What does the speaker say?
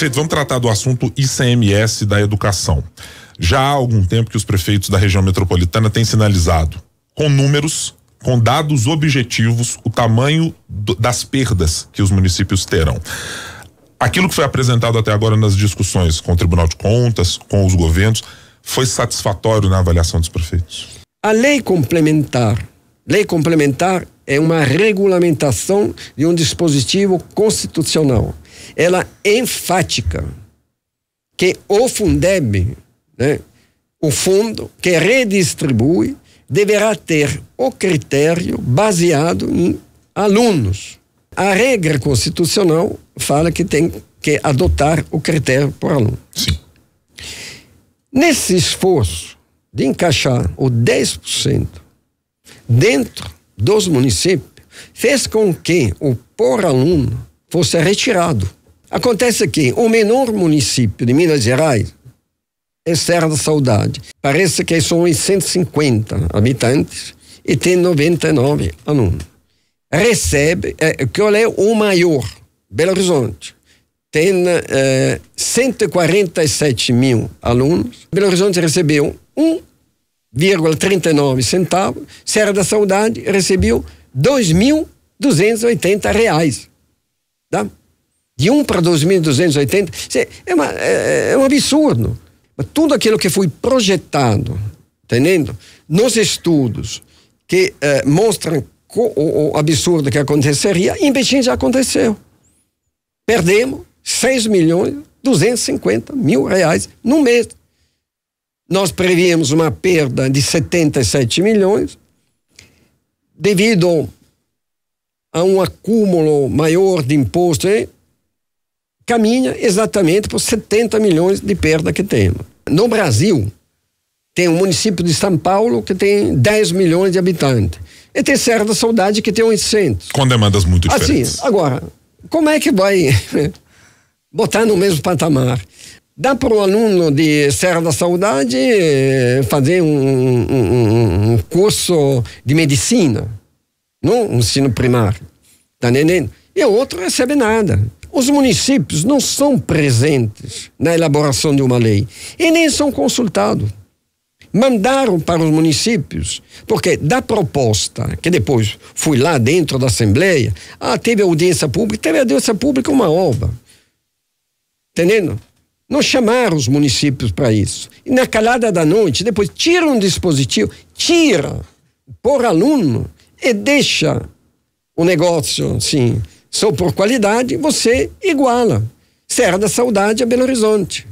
Prefeito, vamos tratar do assunto ICMS da educação. Já há algum tempo que os prefeitos da região metropolitana têm sinalizado, com números, com dados objetivos, o tamanho do, das perdas que os municípios terão. Aquilo que foi apresentado até agora nas discussões com o Tribunal de Contas, com os governos, foi satisfatório na avaliação dos prefeitos? A lei complementar. Lei complementar é uma regulamentação de um dispositivo constitucional ela enfática que o Fundeb, né, o fundo que redistribui, deverá ter o critério baseado em alunos. A regra constitucional fala que tem que adotar o critério por aluno. Sim. Nesse esforço de encaixar o 10% dentro dos municípios, fez com que o por aluno fosse retirado. Acontece que o menor município de Minas Gerais é Serra da Saudade. Parece que são 150 habitantes e tem 99 alunos. Recebe, é, é qual é o maior? Belo Horizonte. Tem é, 147 mil alunos. Belo Horizonte recebeu 1,39 centavos. Serra da Saudade recebeu 2.280 reais. Tá? De 1 para 2.280 é, é, é, é um absurdo. Mas tudo aquilo que foi projetado, entendendo? Nos estudos que eh, mostram o, o, absurdo que aconteceria, em Betim já aconteceu. Perdemos 6 milhões 250 mil reais no mês. Nós prevíamos uma perda de 77 milhões devido a um acúmulo maior de imposto, hein? caminha exatamente para os 70 milhões de perda que temos. No Brasil, tem o município de São Paulo que tem 10 milhões de habitantes. E tem Serra da Saudade que tem 800. Com demandas muito assim, diferentes. Assim, agora, como é que vai botar no mesmo patamar? Dá para o aluno de Serra da Saudade eh, fazer um, um, um curso de medicina? no ensino primário. Está entendendo? E o outro recebe nada. Os municípios não são presentes na elaboração de uma lei e nem são consultados. Mandaram para os municípios, porque da proposta, que depois fui lá dentro da Assembleia, ah, teve audiência pública, teve audiência pública uma obra. Entendendo? Não chamaram os municípios para isso. E na calada da noite, depois tira um dispositivo, tira por aluno e deixa o negócio assim, só por qualidade, você iguala. Serra da Saudade a é Belo Horizonte.